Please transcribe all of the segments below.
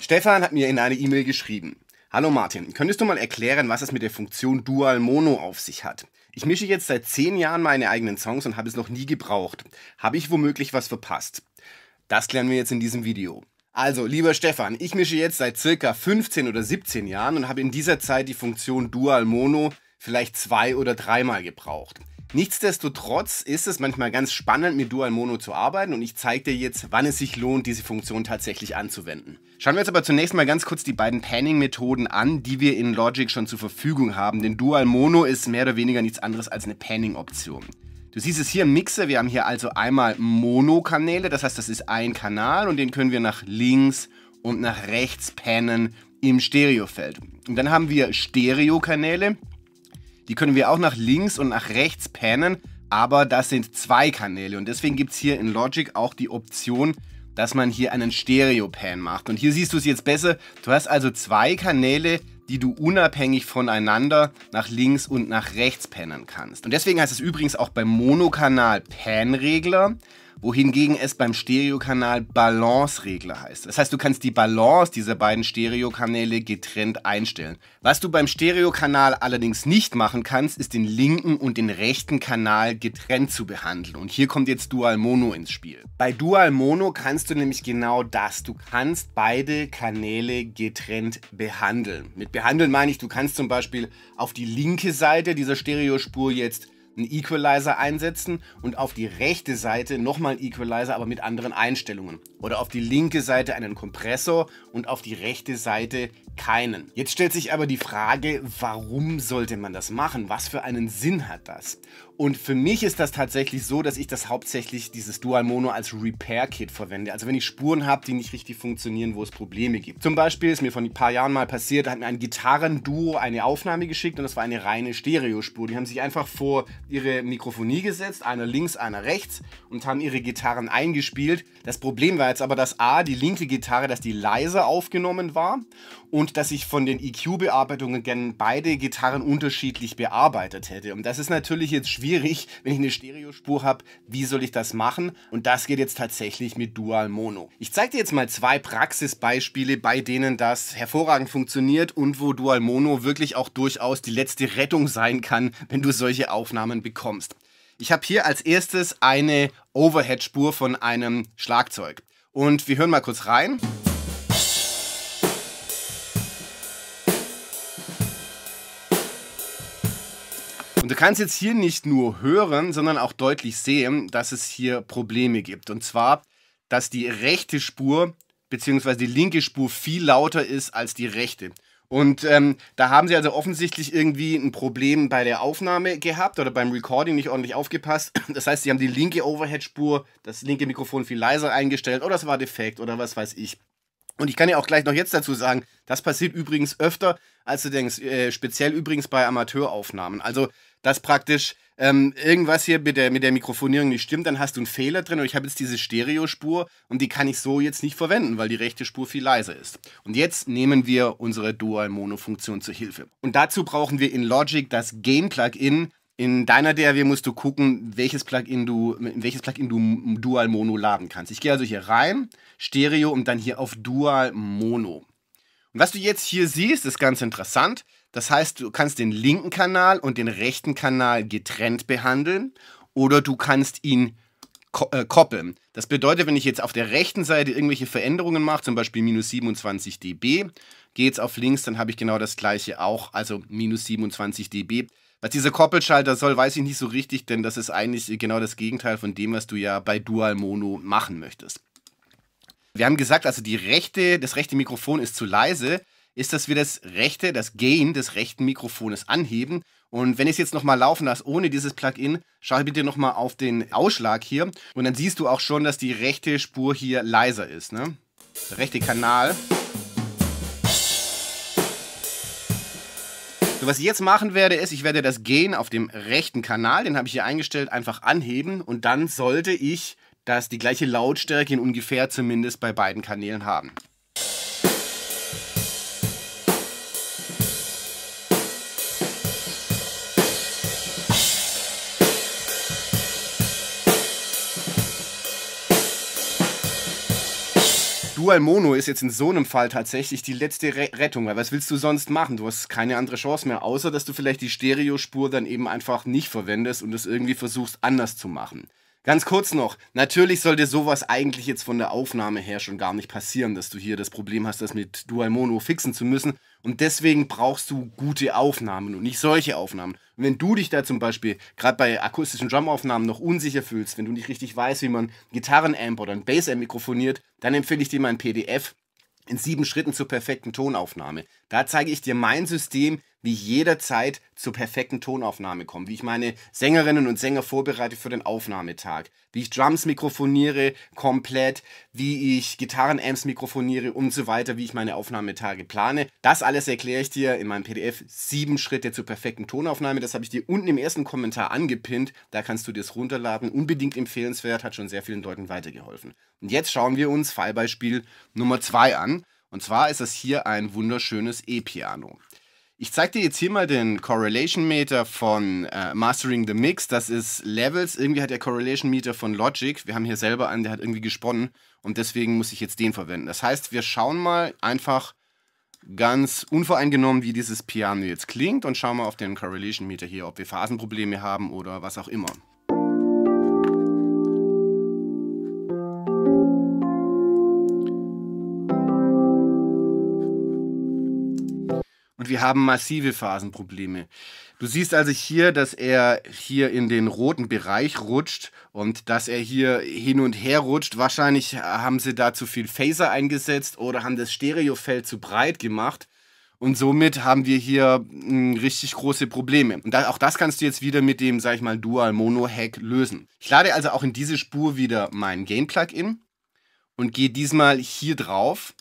Stefan hat mir in eine E-Mail geschrieben. Hallo Martin, könntest du mal erklären, was es mit der Funktion Dual Mono auf sich hat? Ich mische jetzt seit zehn Jahren meine eigenen Songs und habe es noch nie gebraucht. Habe ich womöglich was verpasst? Das klären wir jetzt in diesem Video. Also, lieber Stefan, ich mische jetzt seit circa 15 oder 17 Jahren und habe in dieser Zeit die Funktion Dual Mono vielleicht zwei oder dreimal gebraucht. Nichtsdestotrotz ist es manchmal ganz spannend, mit Dual Mono zu arbeiten und ich zeige dir jetzt, wann es sich lohnt, diese Funktion tatsächlich anzuwenden. Schauen wir uns aber zunächst mal ganz kurz die beiden Panning-Methoden an, die wir in Logic schon zur Verfügung haben, denn Dual Mono ist mehr oder weniger nichts anderes als eine Panning-Option. Du siehst es hier im Mixer, wir haben hier also einmal Mono-Kanäle, das heißt, das ist ein Kanal und den können wir nach links und nach rechts pannen im Stereofeld. Und dann haben wir Stereokanäle, die können wir auch nach links und nach rechts pannen, aber das sind zwei Kanäle und deswegen gibt es hier in Logic auch die Option, dass man hier einen Stereo-Pan macht. Und hier siehst du es jetzt besser. Du hast also zwei Kanäle, die du unabhängig voneinander nach links und nach rechts pannen kannst. Und deswegen heißt es übrigens auch beim Monokanal Pan-Regler wohingegen es beim Stereokanal Balance-Regler heißt. Das heißt, du kannst die Balance dieser beiden Stereokanäle getrennt einstellen. Was du beim Stereokanal allerdings nicht machen kannst, ist den linken und den rechten Kanal getrennt zu behandeln. Und hier kommt jetzt Dual Mono ins Spiel. Bei Dual Mono kannst du nämlich genau das. Du kannst beide Kanäle getrennt behandeln. Mit behandeln meine ich, du kannst zum Beispiel auf die linke Seite dieser Stereospur jetzt einen Equalizer einsetzen und auf die rechte Seite nochmal einen Equalizer, aber mit anderen Einstellungen. Oder auf die linke Seite einen Kompressor und auf die rechte Seite keinen. Jetzt stellt sich aber die Frage, warum sollte man das machen? Was für einen Sinn hat das? Und für mich ist das tatsächlich so, dass ich das hauptsächlich dieses Dual Mono als Repair Kit verwende. Also wenn ich Spuren habe, die nicht richtig funktionieren, wo es Probleme gibt. Zum Beispiel ist mir vor ein paar Jahren mal passiert, da hat mir ein Gitarrenduo eine Aufnahme geschickt und das war eine reine Stereospur. Die haben sich einfach vor ihre Mikrofonie gesetzt, einer links, einer rechts und haben ihre Gitarren eingespielt. Das Problem war jetzt aber, dass A, die linke Gitarre, dass die leiser aufgenommen war und dass ich von den EQ-Bearbeitungen gerne beide Gitarren unterschiedlich bearbeitet hätte. Und das ist natürlich jetzt schwierig schwierig, wenn ich eine Stereospur habe, wie soll ich das machen? Und das geht jetzt tatsächlich mit Dual Mono. Ich zeige dir jetzt mal zwei Praxisbeispiele, bei denen das hervorragend funktioniert und wo Dual Mono wirklich auch durchaus die letzte Rettung sein kann, wenn du solche Aufnahmen bekommst. Ich habe hier als erstes eine Overhead-Spur von einem Schlagzeug. Und wir hören mal kurz rein. kannst jetzt hier nicht nur hören, sondern auch deutlich sehen, dass es hier Probleme gibt. Und zwar, dass die rechte Spur bzw. die linke Spur viel lauter ist als die rechte. Und ähm, da haben sie also offensichtlich irgendwie ein Problem bei der Aufnahme gehabt oder beim Recording nicht ordentlich aufgepasst. Das heißt, sie haben die linke Overhead-Spur, das linke Mikrofon viel leiser eingestellt oder es war defekt oder was weiß ich. Und ich kann ja auch gleich noch jetzt dazu sagen, das passiert übrigens öfter, als du denkst, äh, speziell übrigens bei Amateuraufnahmen. Also, dass praktisch ähm, irgendwas hier mit der, mit der Mikrofonierung nicht stimmt, dann hast du einen Fehler drin und ich habe jetzt diese Stereospur und die kann ich so jetzt nicht verwenden, weil die rechte Spur viel leiser ist. Und jetzt nehmen wir unsere Dual-Mono-Funktion zur Hilfe. Und dazu brauchen wir in Logic das Gain-Plugin, in deiner DRW musst du gucken, welches Plugin du, welches Plugin du Dual Mono laden kannst. Ich gehe also hier rein, Stereo und dann hier auf Dual Mono. Und was du jetzt hier siehst, ist ganz interessant. Das heißt, du kannst den linken Kanal und den rechten Kanal getrennt behandeln oder du kannst ihn äh, koppeln. Das bedeutet, wenn ich jetzt auf der rechten Seite irgendwelche Veränderungen mache, zum Beispiel minus 27 dB, Geht es auf links, dann habe ich genau das gleiche auch, also minus 27 dB. Was dieser Koppelschalter soll, weiß ich nicht so richtig, denn das ist eigentlich genau das Gegenteil von dem, was du ja bei Dual Mono machen möchtest. Wir haben gesagt, also die rechte, das rechte Mikrofon ist zu leise, ist, dass wir das rechte, das Gain des rechten Mikrofones anheben. Und wenn ich es jetzt nochmal laufen lasse ohne dieses Plugin, schau bitte nochmal auf den Ausschlag hier und dann siehst du auch schon, dass die rechte Spur hier leiser ist. Ne? Der rechte Kanal. was ich jetzt machen werde, ist, ich werde das Gen auf dem rechten Kanal, den habe ich hier eingestellt, einfach anheben und dann sollte ich das die gleiche Lautstärke in ungefähr zumindest bei beiden Kanälen haben. Dual Mono ist jetzt in so einem Fall tatsächlich die letzte Re Rettung, weil was willst du sonst machen? Du hast keine andere Chance mehr, außer dass du vielleicht die Stereospur dann eben einfach nicht verwendest und es irgendwie versuchst anders zu machen. Ganz kurz noch, natürlich sollte sowas eigentlich jetzt von der Aufnahme her schon gar nicht passieren, dass du hier das Problem hast, das mit Dual Mono fixen zu müssen. Und deswegen brauchst du gute Aufnahmen und nicht solche Aufnahmen. Und wenn du dich da zum Beispiel gerade bei akustischen Drumaufnahmen noch unsicher fühlst, wenn du nicht richtig weißt, wie man Gitarrenamp oder ein Bassamp mikrofoniert, dann empfehle ich dir mal PDF in sieben Schritten zur perfekten Tonaufnahme. Da zeige ich dir mein System, wie ich jederzeit zur perfekten Tonaufnahme komme, wie ich meine Sängerinnen und Sänger vorbereite für den Aufnahmetag, wie ich Drums mikrofoniere komplett, wie ich Gitarrenamps mikrofoniere und so weiter, wie ich meine Aufnahmetage plane. Das alles erkläre ich dir in meinem PDF sieben Schritte zur perfekten Tonaufnahme. Das habe ich dir unten im ersten Kommentar angepinnt. Da kannst du dir es runterladen. Unbedingt empfehlenswert, hat schon sehr vielen Leuten weitergeholfen. Und jetzt schauen wir uns Fallbeispiel Nummer zwei an. Und zwar ist das hier ein wunderschönes E-Piano. Ich zeige dir jetzt hier mal den Correlation Meter von äh, Mastering the Mix. Das ist Levels. Irgendwie hat der Correlation Meter von Logic. Wir haben hier selber einen, der hat irgendwie gesponnen. Und deswegen muss ich jetzt den verwenden. Das heißt, wir schauen mal einfach ganz unvoreingenommen, wie dieses Piano jetzt klingt. Und schauen mal auf den Correlation Meter hier, ob wir Phasenprobleme haben oder was auch immer. und wir haben massive Phasenprobleme. Du siehst also hier, dass er hier in den roten Bereich rutscht und dass er hier hin und her rutscht. Wahrscheinlich haben sie da zu viel Phaser eingesetzt oder haben das Stereofeld zu breit gemacht. Und somit haben wir hier mh, hm, richtig große Probleme. Und da, auch das kannst du jetzt wieder mit dem, sag ich mal, Dual-Mono-Hack lösen. Ich lade also auch in diese Spur wieder mein Game-Plugin und gehe diesmal hier drauf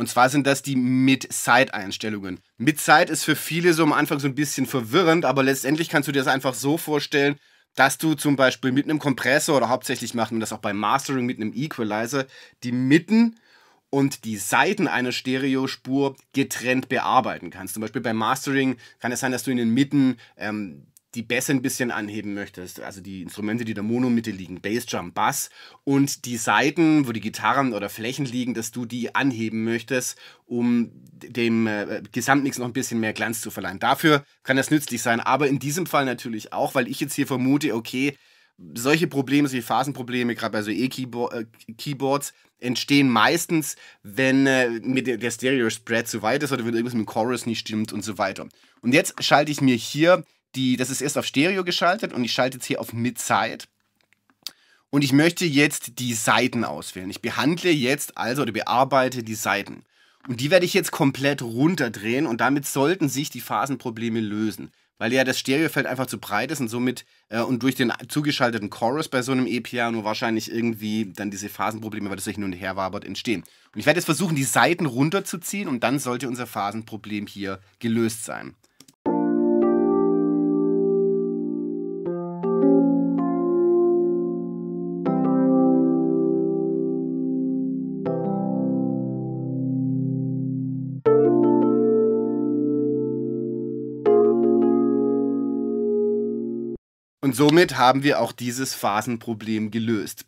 und zwar sind das die Mid-Side-Einstellungen. Mid-Side ist für viele so am Anfang so ein bisschen verwirrend, aber letztendlich kannst du dir das einfach so vorstellen, dass du zum Beispiel mit einem Kompressor oder hauptsächlich macht man das auch beim Mastering mit einem Equalizer, die Mitten und die Seiten einer Stereospur getrennt bearbeiten kannst. Zum Beispiel beim Mastering kann es sein, dass du in den Mitten ähm, die Bässe ein bisschen anheben möchtest, also die Instrumente, die der Mono-Mitte liegen, Bass, Drum, Bass und die Seiten, wo die Gitarren oder Flächen liegen, dass du die anheben möchtest, um dem äh, Gesamtmix noch ein bisschen mehr Glanz zu verleihen. Dafür kann das nützlich sein, aber in diesem Fall natürlich auch, weil ich jetzt hier vermute, okay, solche Probleme, solche Phasenprobleme, gerade bei so E-Keyboards, äh, entstehen meistens, wenn äh, mit der Stereo-Spread zu weit ist oder wenn irgendwas mit dem Chorus nicht stimmt und so weiter. Und jetzt schalte ich mir hier die, das ist erst auf Stereo geschaltet und ich schalte jetzt hier auf Mid-Side. Und ich möchte jetzt die Seiten auswählen. Ich behandle jetzt also oder bearbeite die Seiten. Und die werde ich jetzt komplett runterdrehen und damit sollten sich die Phasenprobleme lösen. Weil ja das Stereofeld einfach zu breit ist und somit äh, und durch den zugeschalteten Chorus bei so einem E-Piano wahrscheinlich irgendwie dann diese Phasenprobleme, weil das sich nun herwabert, entstehen. Und ich werde jetzt versuchen, die Seiten runterzuziehen und dann sollte unser Phasenproblem hier gelöst sein. Und somit haben wir auch dieses Phasenproblem gelöst.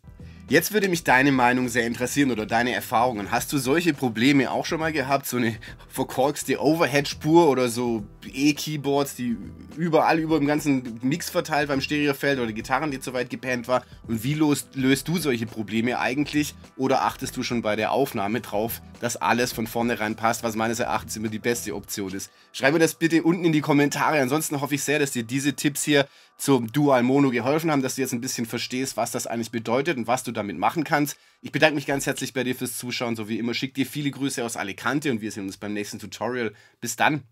Jetzt würde mich deine Meinung sehr interessieren oder deine Erfahrungen. Hast du solche Probleme auch schon mal gehabt? So eine verkorkste Overhead-Spur oder so E-Keyboards, die überall über dem ganzen Mix verteilt beim Stereofeld oder Gitarren, die zu weit gepennt war? Und wie löst, löst du solche Probleme eigentlich? Oder achtest du schon bei der Aufnahme drauf, dass alles von vornherein passt, was meines Erachtens immer die beste Option ist? Schreibe das bitte unten in die Kommentare. Ansonsten hoffe ich sehr, dass dir diese Tipps hier zum Dual Mono geholfen haben, dass du jetzt ein bisschen verstehst, was das eigentlich bedeutet und was du damit machen kannst. Ich bedanke mich ganz herzlich bei dir fürs Zuschauen, so wie immer. Schick dir viele Grüße aus Alicante und wir sehen uns beim nächsten Tutorial. Bis dann.